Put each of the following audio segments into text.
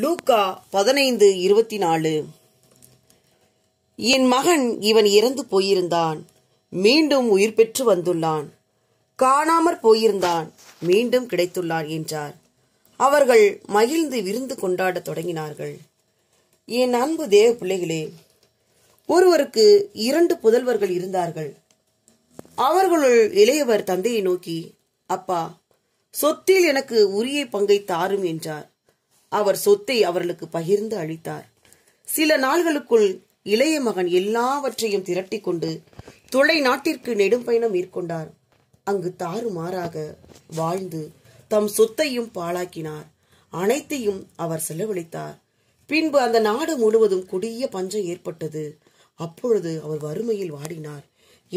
லூக்கா பதினைந்து இருபத்தி நாலு என் மகன் இவன் இறந்து போயிருந்தான் மீண்டும் உயிர் பெற்று வந்துள்ளான் காணாமற் போயிருந்தான் மீண்டும் கிடைத்துள்ளான் என்றார் அவர்கள் மகிழ்ந்து விருந்து கொண்டாட தொடங்கினார்கள் என் அன்பு தேவ பிள்ளைகளே ஒருவருக்கு இரண்டு புதல்வர்கள் இருந்தார்கள் அவர்களுள் இளையவர் தந்தையை நோக்கி அப்பா சொத்தில் எனக்கு உரிய பங்கை தாரும் என்றார் அவர் சொத்தை அவர்களுக்கு பகிர்ந்து அளித்தார் சில நாள்களுக்குள் இளைய மகன் எல்லாவற்றையும் திரட்டி கொண்டு தொலை நாட்டிற்கு நெடும் பயணம் மேற்கொண்டார் அங்கு தாறுமாறாக வாழ்ந்து தம் சொத்தையும் பாழாக்கினார் அனைத்தையும் அவர் செலவழித்தார் பின்பு அந்த நாடு முழுவதும் கொடிய பஞ்சம் ஏற்பட்டது அப்பொழுது அவர் வறுமையில் வாடினார்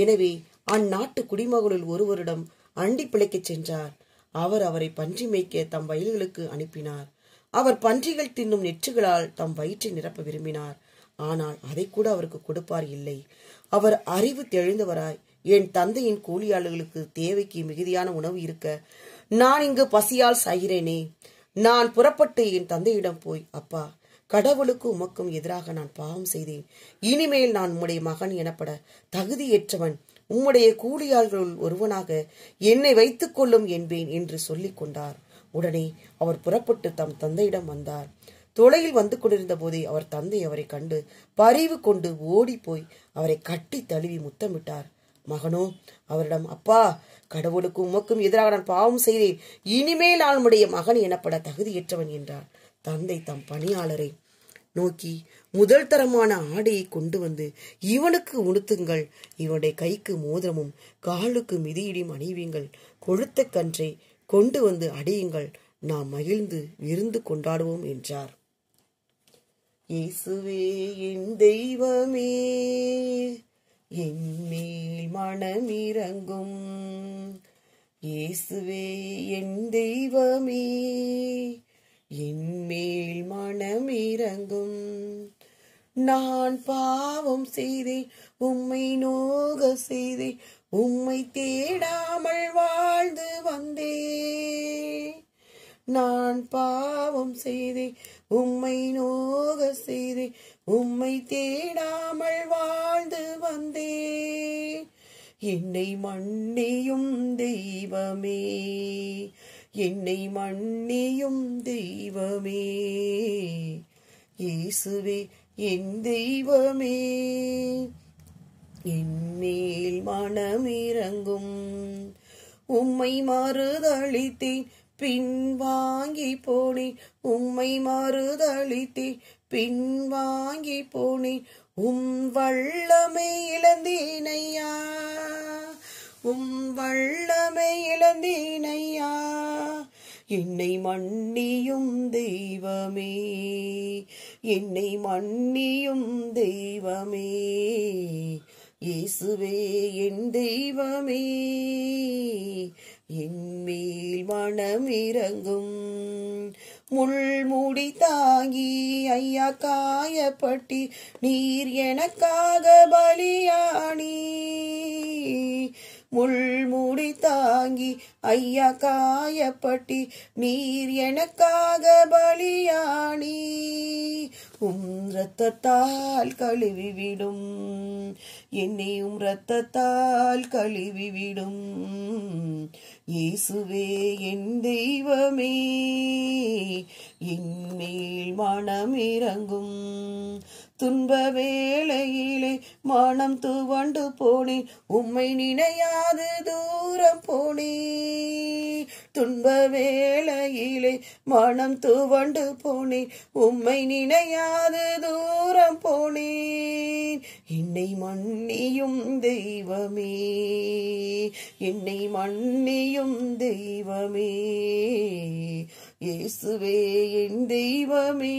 எனவே அந்நாட்டு குடிமகளில் ஒருவரிடம் அண்டி பிழைக்கச் சென்றார் அவர் அவரை பன்றி மேய்க்க தம் வயல்களுக்கு அனுப்பினார் அவர் பன்றிகள் தின்னும் நெற்றுகளால் தம் வயிற்றை நிரப்ப விரும்பினார் ஆனால் அதை கூட அவருக்கு கொடுப்பார் இல்லை அவர் அறிவு தெளிந்தவராய் என் தந்தையின் கூலியாளர்களுக்கு தேவைக்கு மிகுதியான உணவு இருக்க நான் இங்கு பசியால் சாகிறேனே நான் புறப்பட்டு என் தந்தையிடம் போய் அப்பா கடவுளுக்கு உமக்கும் எதிராக நான் பாவம் செய்தேன் இனிமேல் நான் உம்முடைய மகன் எனப்பட தகுதியேற்றவன் உம்முடைய கூலியாளர்களுள் ஒருவனாக என்னை வைத்துக் கொள்ளும் என்பேன் என்று சொல்லிக் கொண்டார் உடனே அவர் புறப்பட்டு தம் தந்தையிடம் வந்தார் தொலையில் வந்து கொண்டிருந்த போதே அவர் தந்தை அவரை கண்டு பறிவு கொண்டு ஓடி போய் அவரை கட்டி தழுவி முத்தமிட்டார் மகனோ அவரிடம் அப்பா கடவுளுக்கும் உமக்கும் எதிராக நான் பாவம் செய்தேன் இனிமேல் அவனுடைய மகன் எனப்பட தகுதியற்றவன் என்றார் தந்தை தம் பணியாளரை நோக்கி முதல் தரமான ஆடையை கொண்டு வந்து இவனுக்கு உணுத்துங்கள் இவனுடைய கைக்கு மோதிரமும் காலுக்கு மிதியிடும் அணிவீங்கள் கொழுத்த கன்றை கொண்டு வந்து அடியுங்கள் நாம் மகிழ்ந்து விருந்து கொண்டாடுவோம் என்றார் இயேசுவே என் தெய்வமே என்மேல் மனம் இறங்கும் இயேசுவே என் தெய்வமே என்மேல் மனம் இறங்கும் நான் பாவம் செய்தேன் உம்மை நோக செய்தேன் உம்மை தேடாமல் வாழ்ந்து வந்தேன் நான் பாவம் செய்தேன் உம்மை நோக செய்தேன் உம்மை தேடாமல் வாழ்ந்து வந்தேன் என்னை மண்ணியும் தெய்வமே என்னை மண்ணியும் தெய்வமே இயேசுவே என் தெய்வமே என்னேல் மனமிறங்கும் உம்மை மறுதளித்தேன் பின்வாங்கி போனேன் உம்மை மறுதளித்தேன் பின்வாங்கி போனேன் உம் வள்ளமை இழந்தேனையா உம் வள்ளமை இழந்தேனை என்னை மன்னியும் தெய்வமே என்னை மன்னியும் தெய்வமே இயேசுவே என் தெய்வமே என்மேல் மனம் இறங்கும் முள்முடி தாங்கி ஐயா காயப்பட்டி நீர் எனக்காக பலியானி முள்முடி தாங்கி ஐயா காயப்பட்டி நீர் எனக்காக பலியாணி உம் ரத்தத்தால் கழுவிவிடும் என்னையும் ரத்தத்தால் கழுவிவிடும் இயேசுவே என் தெய்வமே என் மேல் மனம் இறங்கும் துன்ப வேளையிலே மானம் துவண்டு போனே உம்மை நினையாது தூரம் போனே துன்ப வேளையிலே மனம் துவண்டு போனேன் உம்மை நினையாது தூரம் போனேன் என்னை மன்னியும் தெய்வமே என்னை மன்னியும் தெய்வமே இயேசுவே என் தெய்வமே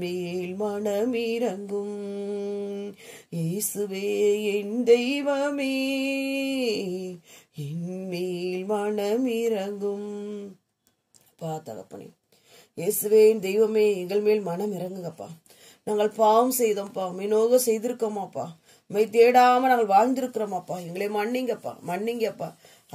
மேல் இறங்கும் இயேசுவே என் தெய்வமே என் மேல் இறங்கும் அப்பா தகப்பனே இயேசுவே என் தெய்வமே எங்கள் மேல் மனம் இறங்குங்கப்பா நாங்கள் பாவம் செய்தோம்ப்பா மினோக செய்திருக்கோமாப்பா உண்மை தேடாம நாங்கள் வாழ்ந்திருக்கிறோம் அப்பா எங்களை மன்னிங்கப்பா மன்னிங்கப்பா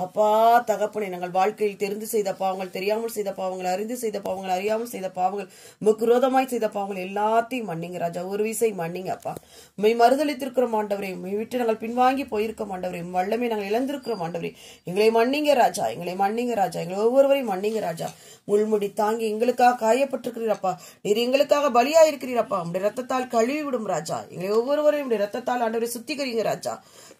அப்பா தகப்பனை நாங்கள் வாழ்க்கையில் தெரிந்து செய்த பாவங்கள் தெரியாமல் செய்த பாவங்கள் அறிந்து செய்த பாவங்கள் அறியாமல் செய்த பாவங்கள் முக்ரோதமாய் செய்த பாவங்கள் எல்லாத்தையும் மன்னிங்க ராஜா ஒரு விசை மன்னிங்க அப்பா உண்மை மறுதளித்திருக்கிற மாண்டவரை உண்மை விட்டு நாங்கள் பின்வாங்கி போயிருக்க மாண்டவரை வல்லமை நாங்கள் இழந்திருக்கிற மாண்டவரை எங்களை மன்னிங்க ராஜா எங்களை மன்னிங்க ராஜா எங்களை ஒவ்வொருவரையும் மன்னிங்க ராஜா முள்முடி தாங்கி எங்களுக்காக காயப்பட்டிருக்கிறீரப்பா நீர் எங்களுக்காக பலியாயிருக்கிறீரப்பா உடைய ரத்தத்தால் கழுவி விடும் ராஜா எங்களை ஒவ்வொருவரையும் உடைய ரத்தத்தால் ஆண்டவரை ஆண்டவரை சுத்திகரிங்க ராஜா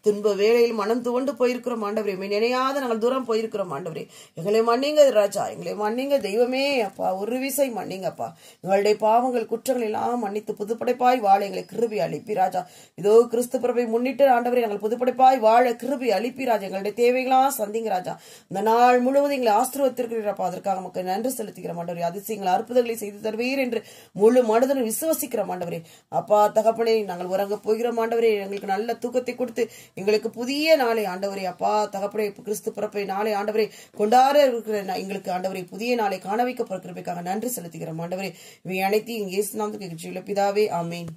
துன்ப வேலையில் மனம் துவண்டு போயிருக்கிறோம் ஆண்டவரே நினையாத நாங்கள் தூரம் போயிருக்கிறோம் ஆண்டவரே எங்களை மன்னிங்க ராஜா எங்களை மன்னிங்க தெய்வமே அப்பா ஒரு விசை மன்னிங்கப்பா எங்களுடைய பாவங்கள் குற்றங்கள் எல்லாம் மன்னித்து புதுப்படைப்பாய் வாழ எங்களை கிருபி அழிப்பி ராஜா இதோ கிறிஸ்து பிறப்பை முன்னிட்டு ஆண்டவரை எங்கள் புதுப்படைப்பாய் வாழ கிருபி அழிப்பி ராஜா எங்களுடைய தேவைகளா சந்திங்க ராஜா இந்த நாள் முழுவதும் எங்களை ஆசிர்வத்திருக்கிறப்பா அதற்காக நமக்கு நன்றி செலுத்துகிறோம் ஆண்டவரே அதிசயங்கள் அற்புதங்களை செய்து தருவீர் என்று முழு மனதனும் விசுவசிக்கிறோம் ஆண்டவரே அப்பா தகப்பனே நாங்கள் உறங்க போகிறோம் ஆண்டவரே எங்களை எங்களுக்கு நல்ல தூக்கத்தை கொடுத்து எங்களுக்கு புதிய நாளை ஆண்டவரை அப்பா தகப்படை கிறிஸ்து பிறப்பை நாளை ஆண்டவரை கொண்டாட இருக்கிற எங்களுக்கு ஆண்டவரை புதிய நாளை காண வைக்க நன்றி செலுத்துகிறோம் ஆண்டவரை இவை அனைத்தையும் இயேசு நாமத்துக்கு பிதாவே ஆமேன்